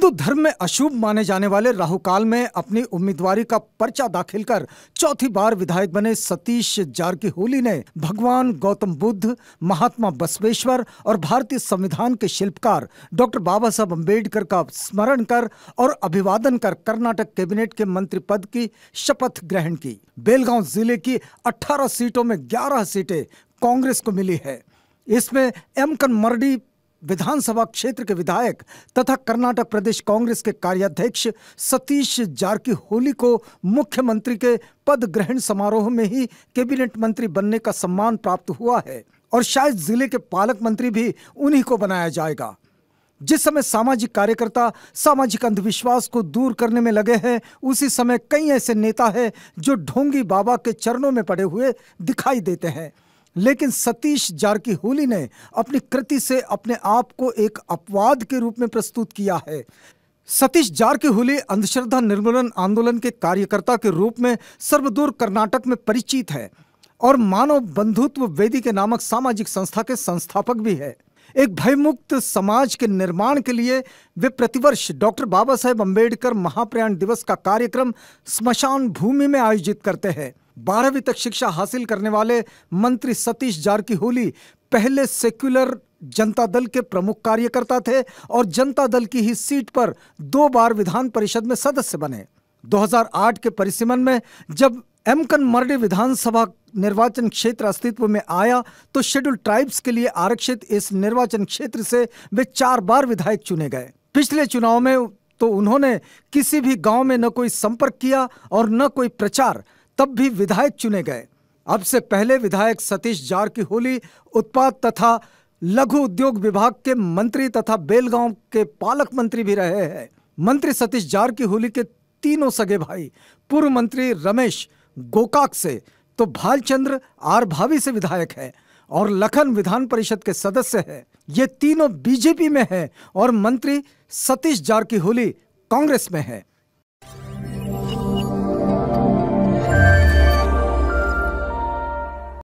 हिंदू धर्म में अशुभ माने जाने वाले राहुकाल में अपनी उम्मीदवारी का पर्चा दाखिल कर चौथी बार विधायक बने सतीश जारकीहोली ने भगवान गौतम बुद्ध महात्मा बसवेश्वर और भारतीय संविधान के शिल्पकार डॉक्टर बाबा साहब अम्बेडकर का स्मरण कर और अभिवादन कर कर्नाटक कैबिनेट के मंत्री पद की शपथ ग्रहण की बेलगांव जिले की अठारह सीटों में ग्यारह सीटें कांग्रेस को मिली है इसमें एम मरडी विधानसभा क्षेत्र के विधायक तथा कर्नाटक प्रदेश कांग्रेस के कार्याध्यक्ष सतीश जारकीहोली को मुख्यमंत्री के पद ग्रहण समारोह में ही कैबिनेट मंत्री बनने का सम्मान प्राप्त हुआ है और शायद जिले के पालक मंत्री भी उन्हीं को बनाया जाएगा जिस समय सामाजिक कार्यकर्ता सामाजिक अंधविश्वास को दूर करने में लगे हैं उसी समय कई ऐसे नेता हैं जो ढोंगी बाबा के चरणों में पड़े हुए दिखाई देते हैं लेकिन सतीश जारकीहोली ने अपनी कृति से अपने आप को एक अपवाद के रूप में प्रस्तुत किया है सतीश जारकीहोली अंधश्रद्धा निर्मूलन आंदोलन के कार्यकर्ता के रूप में सर्वदूर कर्नाटक में परिचित है और मानव बंधुत्व वेदी के नामक सामाजिक संस्था के संस्थापक भी है एक भयमुक्त समाज के निर्माण के लिए वे प्रतिवर्ष डॉक्टर बाबा साहेब अम्बेडकर महाप्रयाण दिवस का कार्यक्रम स्मशान भूमि में आयोजित करते हैं बारहवीं तक शिक्षा हासिल करने वाले मंत्री सतीश जारकीहोली पहले सेक्युलर जनता दल के प्रमुख कार्यकर्ता थे और जनता दल की ही सीट पर दो बार विधान परिषद में सदस्य बने 2008 के परिसीमन में जब एमकन मर्डी विधानसभा निर्वाचन क्षेत्र अस्तित्व में आया तो शेड्यूल ट्राइब्स के लिए आरक्षित इस निर्वाचन क्षेत्र से वे चार बार विधायक चुने गए पिछले चुनाव में तो उन्होंने किसी भी गांव में न कोई संपर्क किया और न कोई प्रचार तब भी विधायक चुने गए अब से पहले विधायक सतीश जार की होली उत्पाद तथा लघु उद्योग विभाग के मंत्री तथा बेलगांव के पालक मंत्री भी रहे हैं मंत्री सतीश जार की होली के तीनों सगे भाई पूर्व मंत्री रमेश गोकाक से तो भालचंद्र आर भावी से विधायक है और लखन विधान परिषद के सदस्य है ये तीनों बीजेपी में है और मंत्री सतीश जार की होली कांग्रेस में है